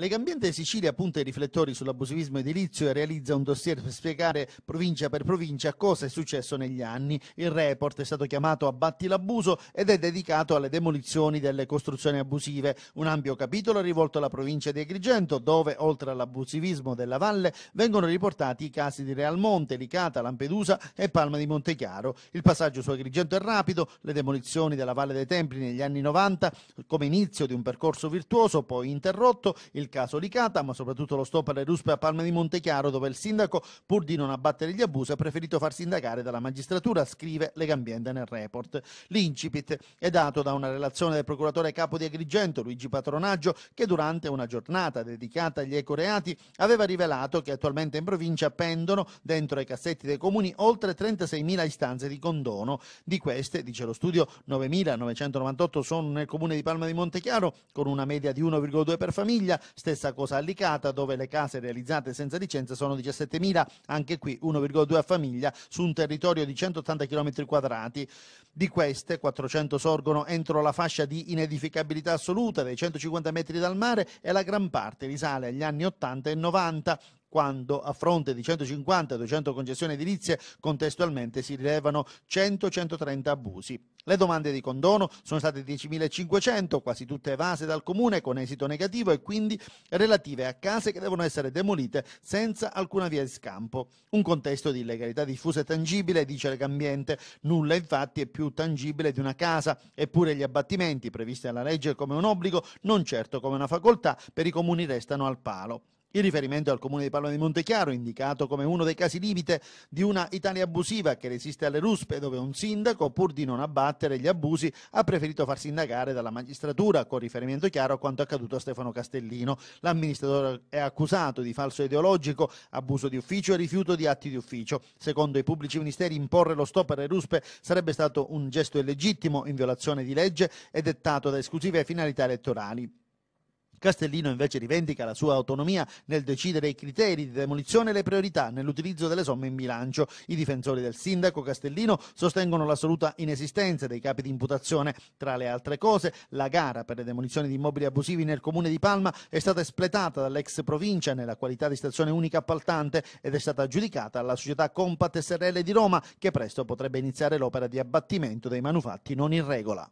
Legambiente Sicilia punta i riflettori sull'abusivismo edilizio e realizza un dossier per spiegare provincia per provincia cosa è successo negli anni. Il report è stato chiamato Abbatti l'abuso ed è dedicato alle demolizioni delle costruzioni abusive. Un ampio capitolo è rivolto alla provincia di Agrigento, dove oltre all'abusivismo della valle vengono riportati i casi di Real Monte, Licata, Lampedusa e Palma di Montechiaro. Il passaggio su Agrigento è rapido, le demolizioni della Valle dei Templi negli anni 90 come inizio di un percorso virtuoso poi interrotto, il caso Licata, ma soprattutto lo stop alle ruspe a Palma di Montechiaro, dove il sindaco, pur di non abbattere gli abusi, ha preferito farsi indagare dalla magistratura, scrive Legambiente nel report. L'incipit è dato da una relazione del procuratore capo di Agrigento, Luigi Patronaggio, che durante una giornata dedicata agli ecoreati aveva rivelato che attualmente in provincia pendono dentro ai cassetti dei comuni oltre 36.000 istanze di condono. Di queste, dice lo studio, 9.998 sono nel comune di Palma di Montechiaro, con una media di 1,2 per famiglia, Stessa cosa a Licata, dove le case realizzate senza licenza sono 17.000, anche qui 1,2 a famiglia su un territorio di 180 km quadrati. Di queste 400 sorgono entro la fascia di inedificabilità assoluta dei 150 metri dal mare e la gran parte risale agli anni 80 e 90 quando a fronte di 150-200 concessioni edilizie contestualmente si rilevano 100-130 abusi. Le domande di condono sono state 10.500, quasi tutte evase dal comune con esito negativo e quindi relative a case che devono essere demolite senza alcuna via di scampo. Un contesto di illegalità diffusa e tangibile, dice l'ambiente. Nulla infatti è più tangibile di una casa, eppure gli abbattimenti previsti dalla legge come un obbligo, non certo come una facoltà, per i comuni restano al palo. Il riferimento al comune di Palma di Montechiaro, indicato come uno dei casi limite di una Italia abusiva che resiste alle ruspe, dove un sindaco, pur di non abbattere gli abusi, ha preferito farsi indagare dalla magistratura, con riferimento chiaro a quanto accaduto a Stefano Castellino. L'amministratore è accusato di falso ideologico, abuso di ufficio e rifiuto di atti di ufficio. Secondo i pubblici ministeri, imporre lo stop alle ruspe sarebbe stato un gesto illegittimo, in violazione di legge e dettato da esclusive finalità elettorali. Castellino invece rivendica la sua autonomia nel decidere i criteri di demolizione e le priorità nell'utilizzo delle somme in bilancio. I difensori del sindaco Castellino sostengono l'assoluta inesistenza dei capi di imputazione. Tra le altre cose, la gara per le demolizioni di immobili abusivi nel comune di Palma è stata espletata dall'ex provincia nella qualità di stazione unica appaltante ed è stata aggiudicata alla società Compat SRL di Roma che presto potrebbe iniziare l'opera di abbattimento dei manufatti non in regola.